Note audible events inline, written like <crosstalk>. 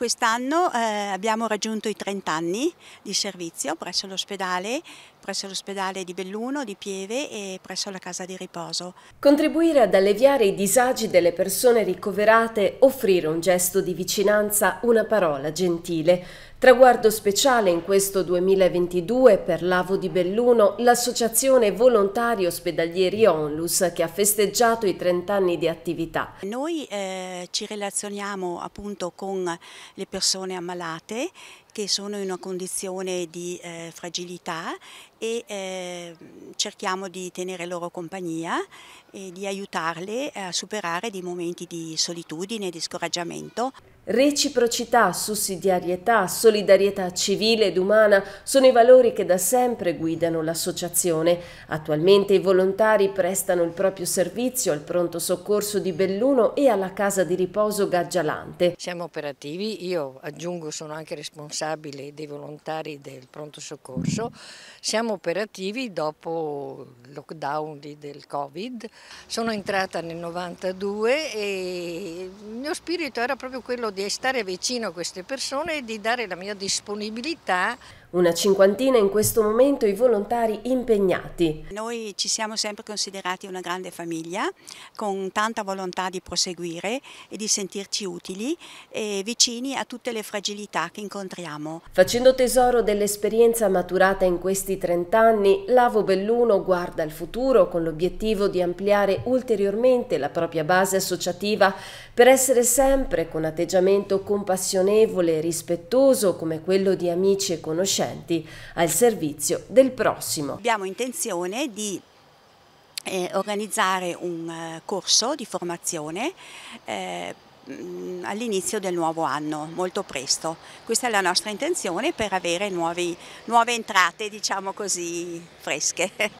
Quest'anno eh, abbiamo raggiunto i 30 anni di servizio presso l'ospedale, presso l'ospedale di Belluno, di Pieve e presso la casa di riposo. Contribuire ad alleviare i disagi delle persone ricoverate, offrire un gesto di vicinanza, una parola gentile. Traguardo speciale in questo 2022 per l'Avo di Belluno, l'associazione Volontari Ospedalieri Onlus che ha festeggiato i 30 anni di attività. Noi eh, ci relazioniamo appunto con le persone ammalate che sono in una condizione di eh, fragilità e eh, cerchiamo di tenere loro compagnia e di aiutarle a superare dei momenti di solitudine e di scoraggiamento. Reciprocità, sussidiarietà, solidarietà civile ed umana sono i valori che da sempre guidano l'associazione. Attualmente i volontari prestano il proprio servizio al pronto soccorso di Belluno e alla casa di riposo Gaggialante. Siamo operativi, io aggiungo sono anche responsabile responsabile dei volontari del pronto soccorso, siamo operativi dopo il lockdown del Covid. Sono entrata nel 92 e il mio spirito era proprio quello di stare vicino a queste persone e di dare la mia disponibilità una cinquantina in questo momento i volontari impegnati. Noi ci siamo sempre considerati una grande famiglia con tanta volontà di proseguire e di sentirci utili e vicini a tutte le fragilità che incontriamo. Facendo tesoro dell'esperienza maturata in questi 30 anni, Lavo Belluno guarda al futuro con l'obiettivo di ampliare ulteriormente la propria base associativa per essere sempre con atteggiamento compassionevole e rispettoso come quello di amici e conoscenti efficienti al servizio del prossimo. Abbiamo intenzione di eh, organizzare un eh, corso di formazione eh, mm, all'inizio del nuovo anno, molto presto. Questa è la nostra intenzione per avere nuovi, nuove entrate, diciamo così, fresche. <laughs>